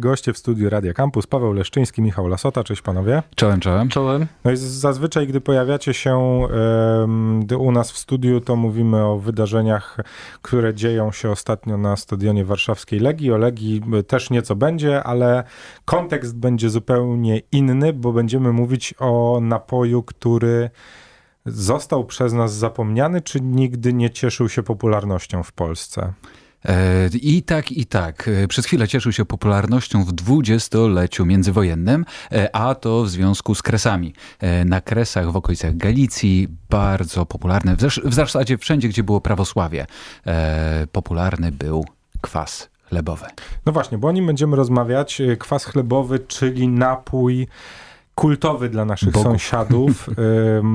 Goście w studiu Radia Campus, Paweł Leszczyński, Michał Lasota, cześć panowie. Czołem, czołem. Czołem. No i zazwyczaj, gdy pojawiacie się y, u nas w studiu, to mówimy o wydarzeniach, które dzieją się ostatnio na stadionie warszawskiej Legii. O Legii e, też nieco będzie, ale kontekst będzie zupełnie inny, bo będziemy mówić o napoju, który został przez nas zapomniany, czy nigdy nie cieszył się popularnością w Polsce? E, I tak, i tak. E, przez chwilę cieszył się popularnością w dwudziestoleciu międzywojennym, e, a to w związku z kresami. Na kresach w okolicach Galicji bardzo popularny, w zasadzie wszędzie, gdzie było prawosławie, popularny był kwas chlebowy. No właśnie, bo o nim będziemy rozmawiać. Kwas chlebowy, czyli napój kultowy dla naszych Bogu. sąsiadów.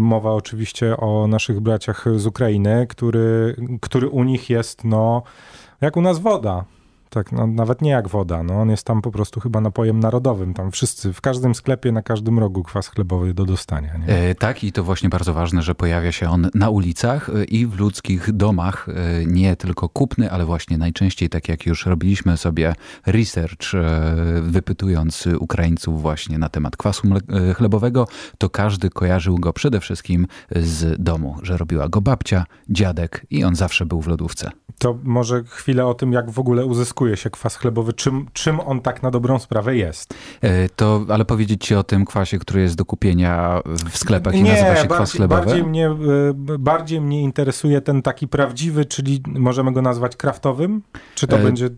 Mowa oczywiście o naszych braciach z Ukrainy, który, który u nich jest, no, jak u nas woda tak. No, nawet nie jak woda. No, on jest tam po prostu chyba napojem narodowym. Tam wszyscy, w każdym sklepie, na każdym rogu kwas chlebowy do dostania. E, tak, i to właśnie bardzo ważne, że pojawia się on na ulicach e, i w ludzkich domach. E, nie tylko kupny, ale właśnie najczęściej, tak jak już robiliśmy sobie research, e, wypytując Ukraińców właśnie na temat kwasu chlebowego, to każdy kojarzył go przede wszystkim z domu, że robiła go babcia, dziadek i on zawsze był w lodówce. To może chwilę o tym, jak w ogóle uzyskuje się kwas chlebowy, czym, czym on tak na dobrą sprawę jest. E, to, ale powiedzieć ci o tym kwasie, który jest do kupienia w sklepach i Nie, nazywa się bardziej, kwas chlebowy? Bardziej mnie, e, bardziej mnie interesuje ten taki prawdziwy, czyli możemy go nazwać kraftowym? Czy to e, będzie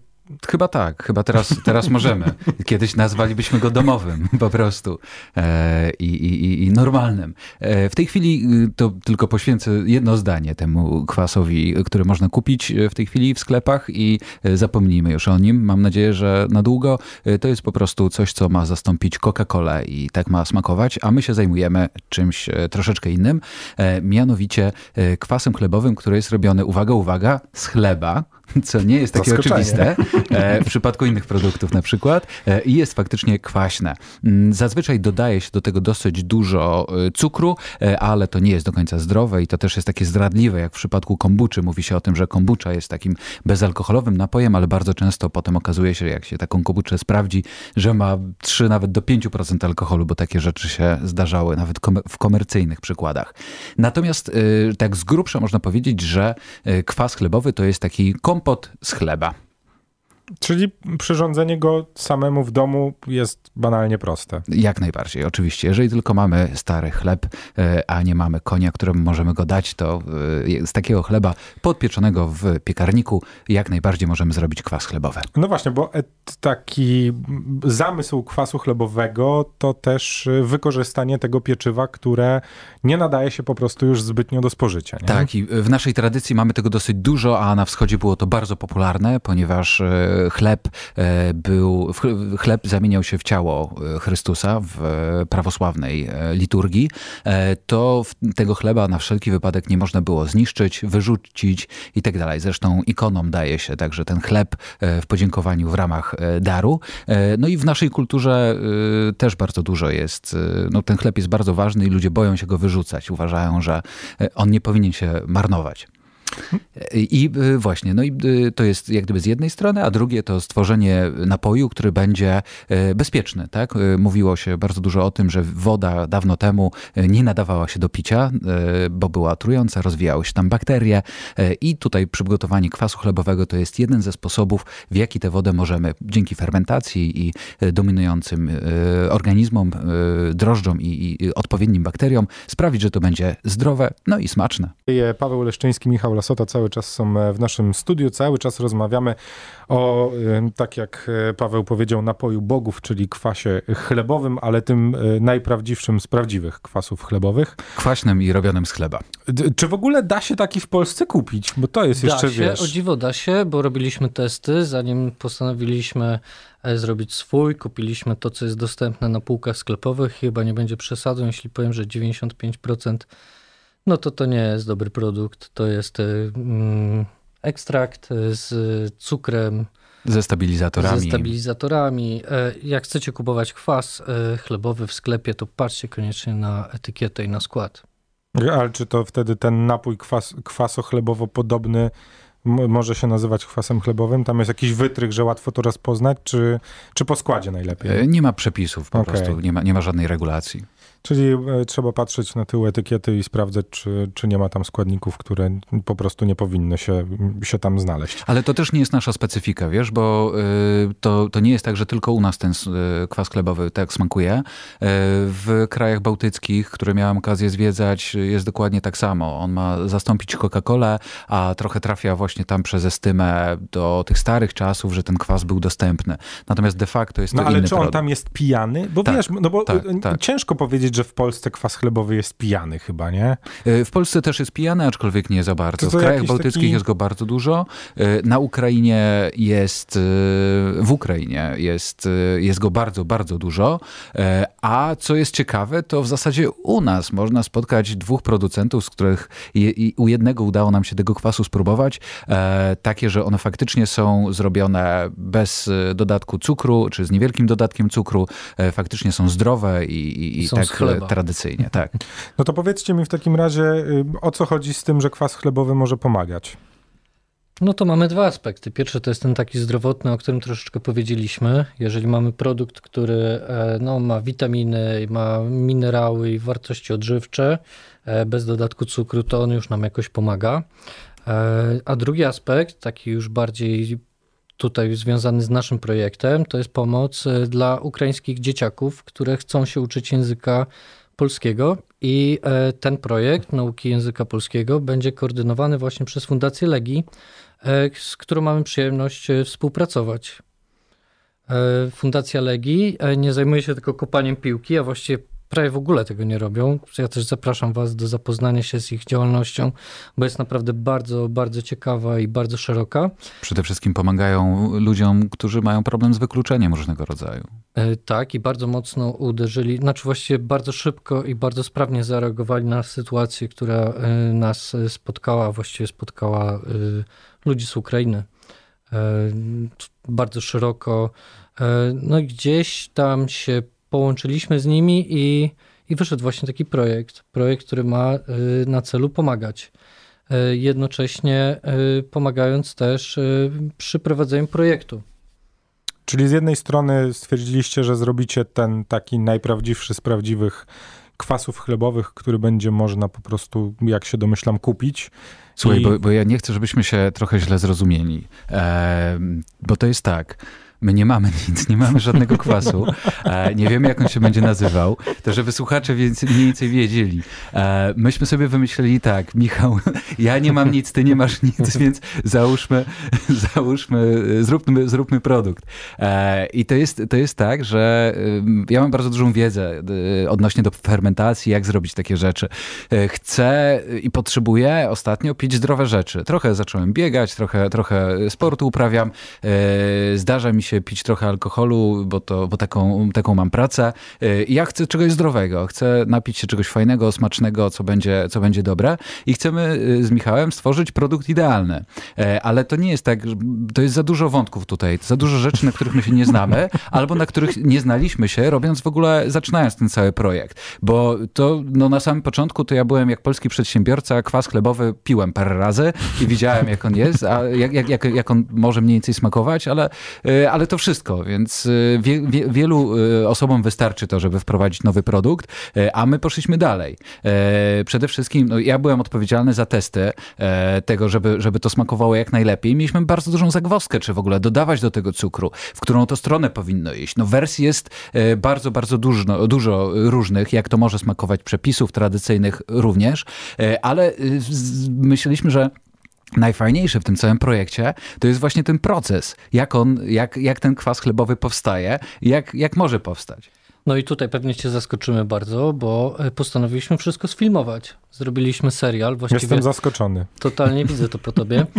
Chyba tak, chyba teraz, teraz możemy. Kiedyś nazwalibyśmy go domowym po prostu e, i, i, i, normalnym. E, w tej chwili y, to tylko poświęcę jedno zdanie temu kwasowi, który można kupić e, w tej chwili w sklepach i e, zapomnijmy już o nim. Mam nadzieję, że na długo e, to jest po prostu coś, co ma zastąpić Coca-Colę i tak ma smakować, a my się zajmujemy czymś troszeczkę innym, e, mianowicie kwasem chlebowym, który jest robiony, uwaga, uwaga, z chleba co nie jest takie oczywiste e, w przypadku innych produktów na przykład e, i jest faktycznie kwaśne. Mm, zazwyczaj dodaje się do tego dosyć dużo e, cukru, ale to nie jest do końca zdrowe i to też jest takie zdradliwe, jak w przypadku kombuczy. Mówi się o tym, że kombucha jest takim bezalkoholowym napojem, ale bardzo często potem okazuje się, jak się taką kombuczę sprawdzi, że ma 3 nawet do 5% alkoholu, bo takie rzeczy się zdarzały nawet w komercyjnych przykładach. Natomiast tak z grubsza można powiedzieć, że kwas chlebowy to jest taki kom kompot z chleba. Czyli przyrządzenie go samemu w domu jest banalnie proste. Jak najbardziej, oczywiście. Jeżeli tylko mamy stary chleb, e, a nie mamy konia, któremu możemy go dać, to e, z takiego chleba podpieczonego w piekarniku jak najbardziej możemy zrobić kwas chlebowy. No właśnie, bo taki zamysł kwasu chlebowego to też e, wykorzystanie tego pieczywa, które nie nadaje się po prostu już zbytnio do spożycia. Nie? Tak, i w naszej tradycji mamy tego dosyć dużo, a na wschodzie było to bardzo popularne, ponieważ chleb e, był, chleb zamieniał się w ciało e, Chrystusa w e, prawosławnej liturgii, to tego chleba na wszelki wypadek nie można było zniszczyć, wyrzucić i tak dalej. Zresztą ikonom daje się także ten chleb w podziękowaniu w ramach daru. No i w naszej kulturze też bardzo dużo jest. No, ten chleb jest bardzo ważny i ludzie boją się go wyrzucać. Uważają, że on nie powinien się marnować. I y, właśnie, no i y, to jest jak gdyby z jednej strony, a drugie to stworzenie napoju, który będzie y, bezpieczny, tak? Mówiło się bardzo dużo o tym, że woda dawno temu nie nadawała się do picia, bo była trująca, rozwijały się tam bakterie i tutaj przygotowanie kwasu chlebowego to jest jeden ze sposobów, w jaki tę wodę możemy dzięki fermentacji i dominującym organizmom, drożdżom i, odpowiednim bakteriom sprawić, że to będzie zdrowe, no i smaczne. Paweł Leszczyński, Michał Lasota cały czas są e, w naszym studiu. Cały czas rozmawiamy o, e, tak jak e, Paweł powiedział, napoju bogów, czyli kwasie chlebowym, ale tym najprawdziwszym z prawdziwych kwasów chlebowych. Kwaśnym i robionym z chleba. Czy w ogóle da się taki w Polsce kupić? Bo to jest da jeszcze, się, wiesz... O dziwo da się, bo robiliśmy testy, zanim postanowiliśmy zrobić swój. Kupiliśmy to, co jest dostępne na półkach sklepowych. Chyba nie będzie przesadą, jeśli powiem, że 95% no to to nie jest dobry produkt. To jest y, mm, ekstrakt z cukrem. Ze stabilizatorami. Ze stabilizatorami. E, jak chcecie kupować kwas e, chlebowy w sklepie, to patrzcie koniecznie na etykietę i na skład. Ale czy to wtedy ten napój kwas, podobny może się nazywać kwasem chlebowym? Tam jest jakiś wytrych, że łatwo to rozpoznać, czy, czy po składzie najlepiej? E, nie ma przepisów po okay. prostu, nie ma, nie ma żadnej regulacji. Czyli e, trzeba patrzeć na tył etykiety i sprawdzać, czy, czy nie ma tam składników, które po prostu nie powinny się, się tam znaleźć. Ale to też nie jest nasza specyfika, wiesz, bo y, to, to nie jest tak, że tylko u nas ten y, kwas chlebowy tak smakuje. E, w krajach bałtyckich, które miałem okazję zwiedzać, jest dokładnie tak samo. On ma zastąpić Coca-Colę, a trochę trafia właśnie tam przez estymę do tych starych czasów, że ten kwas był dostępny. Natomiast de facto jest no to No ale czy on produkt. tam jest pijany? Bo tak, wiesz, no bo tak, tak. ciężko powiedzieć, powiedzieć, że w Polsce kwas chlebowy jest pijany chyba, nie? E, w Polsce też jest pijany, aczkolwiek nie za bardzo. w krajach bałtyckich taki... jest go bardzo dużo. E, na Ukrainie jest, e, w Ukrainie jest, jest go bardzo, bardzo dużo. A co jest ciekawe, to w zasadzie u nas można spotkać dwóch producentów, z których u jednego udało nam się tego kwasu spróbować. Takie, że one faktycznie są zrobione bez dodatku cukru, czy z niewielkim dodatkiem cukru. Faktycznie są zdrowe i, i, i tak chleba. tradycyjnie, tak. No to powiedzcie mi w takim razie, y, o co chodzi z tym, że kwas chlebowy może pomagać? No to mamy dwa aspekty. Pierwszy to jest ten taki zdrowotny, o którym troszeczkę powiedzieliśmy. Jeżeli mamy produkt, który e, no, ma witaminy, ma minerały i wartości odżywcze, e, bez dodatku cukru, to on już nam jakoś pomaga. E, a drugi aspekt, taki już bardziej tutaj związany z naszym projektem, to jest pomoc e, dla ukraińskich dzieciaków, które chcą się uczyć języka polskiego i e, ten projekt nauki języka polskiego będzie koordynowany właśnie przez Fundację Legi, e, z którą mamy przyjemność współpracować. Fundacja Legi nie zajmuje się tylko kopaniem piłki, a właściwie prawie w ogóle tego nie robią. Ja też zapraszam Was do zapoznania się z ich działalnością, bo jest naprawdę bardzo, bardzo ciekawa i bardzo szeroka. Przede wszystkim pomagają ludziom, którzy mają problem z wykluczeniem różnego rodzaju. E, tak, i bardzo mocno uderzyli, znaczy właściwie bardzo szybko i bardzo sprawnie zareagowali na sytuację, która e, nas spotkała, właściwie spotkała e, ludzi z Ukrainy. Bardzo szeroko. No i gdzieś tam się połączyliśmy z nimi i, i wyszedł właśnie taki projekt. Projekt, który ma y, na celu pomagać. Y, jednocześnie y, pomagając też przy prowadzeniu projektu. Czyli z jednej strony stwierdziliście, że zrobicie ten taki najprawdziwszy z prawdziwych kwasów chlebowych, który będzie można po prostu, jak się domyślam, kupić. Słuchaj, I... bo, bo, ja nie chcę, żebyśmy się trochę źle zrozumieli. E, bo to jest tak My nie mamy nic, nie mamy żadnego kwasu. E, nie wiemy, jak on się będzie nazywał. To, żeby słuchacze więcej, mniej więcej wiedzieli. E, myśmy sobie wymyślili tak, Michał, ja nie mam nic, ty nie masz nic, więc załóżmy, załóżmy zróbmy, zróbmy produkt. E, I to jest, to jest tak, że y, ja mam bardzo dużą wiedzę y, odnośnie do fermentacji, jak zrobić takie rzeczy. Chcę i potrzebuję ostatnio pić zdrowe rzeczy. Trochę zacząłem biegać, trochę, trochę sportu uprawiam. Zdarza mi się się pić trochę alkoholu, bo, to, bo taką, taką mam pracę. Y, ja chcę czegoś zdrowego, chcę napić się czegoś fajnego, smacznego, co będzie, co będzie dobre i chcemy y, z Michałem stworzyć produkt idealny. E, ale to nie jest tak, to jest za dużo wątków tutaj, za dużo rzeczy, na których my się nie znamy, albo na których nie znaliśmy się, robiąc w ogóle, zaczynając ten cały projekt. Bo to no, na samym początku to ja byłem jak polski przedsiębiorca, kwas chlebowy piłem parę razy i widziałem, jak on jest, a jak, jak, jak on może mniej więcej smakować, ale, y, ale ale to wszystko, więc y, wie, wie, wielu y, osobom wystarczy to, żeby wprowadzić nowy produkt, y, a my poszliśmy dalej. Przede wszystkim no, ja byłem odpowiedzialny za testy tego, żeby, żeby to smakowało jak najlepiej. Mieliśmy bardzo dużą zagwozdkę, czy w ogóle dodawać do tego cukru, w którą to stronę powinno iść. No wersji jest bardzo, bardzo dużo, dużo różnych, jak to może smakować przepisów tradycyjnych również, ale myśleliśmy, że najfajniejsze w tym całym projekcie, to jest właśnie ten proces, jak on, jak, jak ten kwas chlebowy powstaje, jak, jak może powstać. No i tutaj pewnie cię zaskoczymy bardzo, bo e, postanowiliśmy wszystko sfilmować. Zrobiliśmy serial. Właściwie Jestem zaskoczony. Totalnie widzę to po tobie.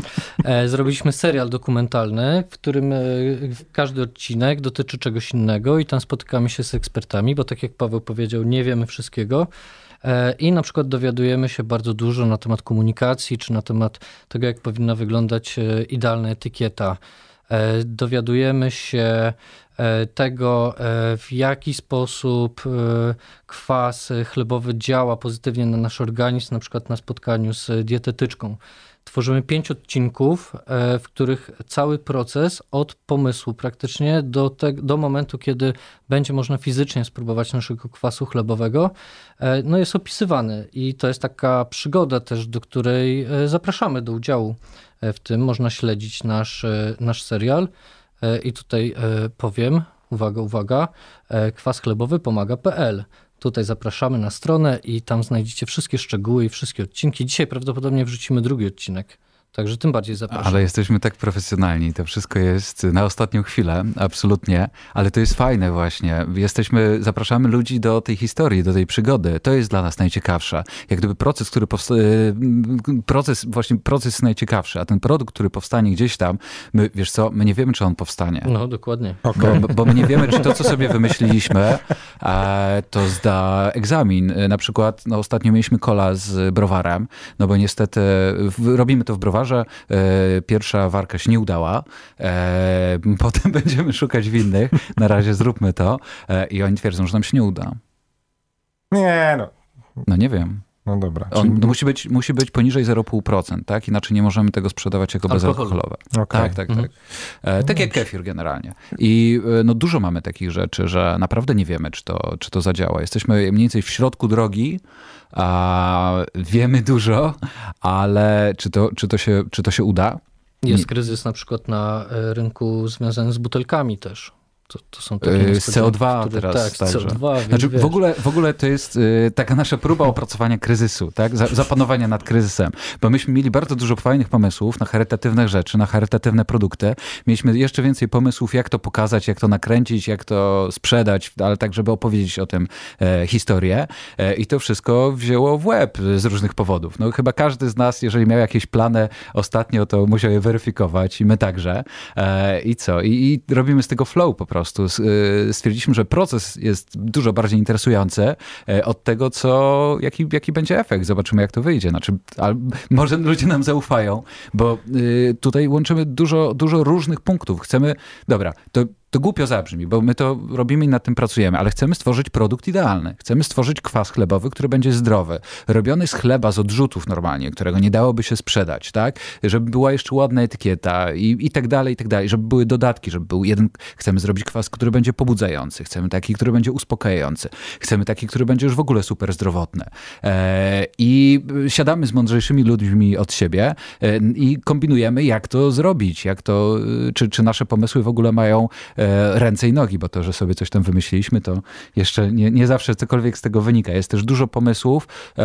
E, zrobiliśmy serial dokumentalny, w którym e, każdy odcinek dotyczy czegoś innego i tam spotykamy się z ekspertami, bo tak jak Paweł powiedział, nie wiemy wszystkiego. E, I na przykład dowiadujemy się bardzo dużo na temat komunikacji, czy na temat tego, jak powinna wyglądać e, idealna etykieta. E, dowiadujemy się E, tego, e, w jaki sposób e, kwas chlebowy działa pozytywnie na nasz organizm, na przykład na spotkaniu z dietetyczką. Tworzymy pięć odcinków, w których cały proces od pomysłu praktycznie do, te, do momentu, kiedy będzie można fizycznie spróbować naszego kwasu chlebowego, no jest opisywany. I to jest taka przygoda też, do której zapraszamy do udziału w tym. Można śledzić nasz, nasz serial. E, I tutaj e, powiem, uwaga, uwaga, e, kwas chlebowy pomaga.pl. Tutaj zapraszamy na stronę i tam znajdziecie wszystkie szczegóły i wszystkie odcinki. Dzisiaj prawdopodobnie wrzucimy drugi odcinek Także tym bardziej zapraszam. Ale jesteśmy tak profesjonalni, to wszystko jest na ostatnią chwilę, absolutnie, ale to jest fajne właśnie. Jesteśmy, zapraszamy ludzi do tej historii, do tej przygody. To jest dla nas najciekawsze. Jak gdyby proces, który yy, proces, właśnie proces jest najciekawszy, a ten produkt, który powstanie gdzieś tam, my, wiesz co, my nie wiemy, czy on powstanie. No, dokładnie. Okay. Bo, bo my nie wiemy, czy to, co sobie wymyśliliśmy, e, to zda egzamin. E, na przykład, no, ostatnio mieliśmy kola z browarem, no bo niestety robimy to w browarze, że e, Pierwsza warka się nie udała. E, potem będziemy szukać winnych. Na razie zróbmy to. E, I oni twierdzą, że nam się nie uda. Nie no. No nie wiem. No dobra. On czyli... musi, być, musi być poniżej 0,5%, tak? Inaczej nie możemy tego sprzedawać jako bezalkoholowe. Okay. Tak, tak, mhm. tak. E, tak jak no kefir generalnie. I e, no, dużo mamy takich rzeczy, że naprawdę nie wiemy, czy to, czy to zadziała. Jesteśmy mniej więcej w środku drogi, a wiemy dużo, ale czy to, czy to, się, czy to się uda? Jest kryzys na przykład na e, rynku związany z butelkami też. To, to są takie z CO2 które, teraz. Tak, także. CO2. Znaczy, w, ogóle, w ogóle to jest yy, taka nasza próba opracowania kryzysu, tak? zapanowania nad kryzysem. Bo myśmy mieli bardzo dużo fajnych pomysłów na charytatywne rzeczy, na charytatywne produkty. Mieliśmy jeszcze więcej pomysłów, jak to pokazać, jak to nakręcić, jak to sprzedać, ale tak, żeby opowiedzieć o tym e, historię. E, I to wszystko wzięło w łeb z różnych powodów. No chyba każdy z nas, jeżeli miał jakieś plany ostatnio, to musiał je weryfikować i my także. E, I co? I, I robimy z tego flow po prostu prostu. Y, stwierdziliśmy, że proces jest dużo bardziej interesujący e, od tego, co, jaki, jaki będzie efekt. Zobaczymy, jak to wyjdzie. Znaczy, może ludzie nam zaufają, bo y, tutaj łączymy dużo, dużo różnych punktów. Chcemy, dobra, to to głupio zabrzmi, bo my to robimy i nad tym pracujemy, ale chcemy stworzyć produkt idealny. Chcemy stworzyć kwas chlebowy, który będzie zdrowy, robiony z chleba, z odrzutów normalnie, którego nie dałoby się sprzedać, tak? Żeby była jeszcze ładna etykieta i, i tak dalej, i tak dalej, żeby były dodatki, żeby był jeden... Chcemy zrobić kwas, który będzie pobudzający, chcemy taki, który będzie uspokajający, chcemy taki, który będzie już w ogóle super zdrowotny. E, I siadamy z mądrzejszymi ludźmi od siebie e, i kombinujemy, jak to zrobić, jak to... E, czy, czy nasze pomysły w ogóle mają E, ręce i nogi, bo to, że sobie coś tam wymyśliliśmy, to jeszcze nie, nie zawsze cokolwiek z tego wynika. Jest też dużo pomysłów, e,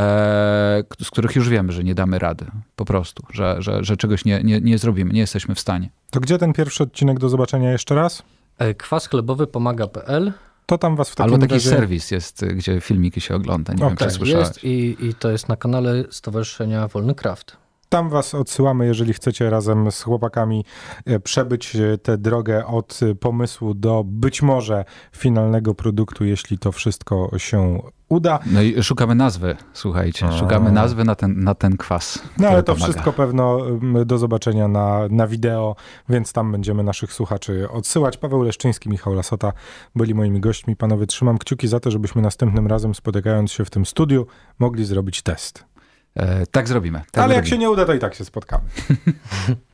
z których już wiemy, że nie damy rady. Po prostu, że, że, że czegoś nie, nie, nie zrobimy, nie jesteśmy w stanie. To gdzie ten pierwszy odcinek do zobaczenia jeszcze raz? E, Kwas chlebowy pomaga.pl to tam was w takim Albo taki razie... serwis jest, gdzie filmiki się ogląda, nie okay. wiem, czy słyszałeś. Jest i, i to jest na kanale Stowarzyszenia Wolny Kraft. Tam was odsyłamy, jeżeli chcecie razem z chłopakami e, przebyć e, tę drogę od e, pomysłu do być może finalnego produktu, jeśli to wszystko się uda. No i szukamy nazwy, słuchajcie. Szukamy nazwy na ten, na ten kwas. No ale to pomaga. wszystko pewno do zobaczenia na, na wideo, więc tam będziemy naszych słuchaczy odsyłać. Paweł Leszczyński, Michał Lasota byli moimi gośćmi. Panowie, trzymam kciuki za to, żebyśmy następnym razem spotykając się w tym studiu mogli zrobić test. E, tak zrobimy. Tak Ale zrobimy. jak się nie uda, to i tak się spotkamy.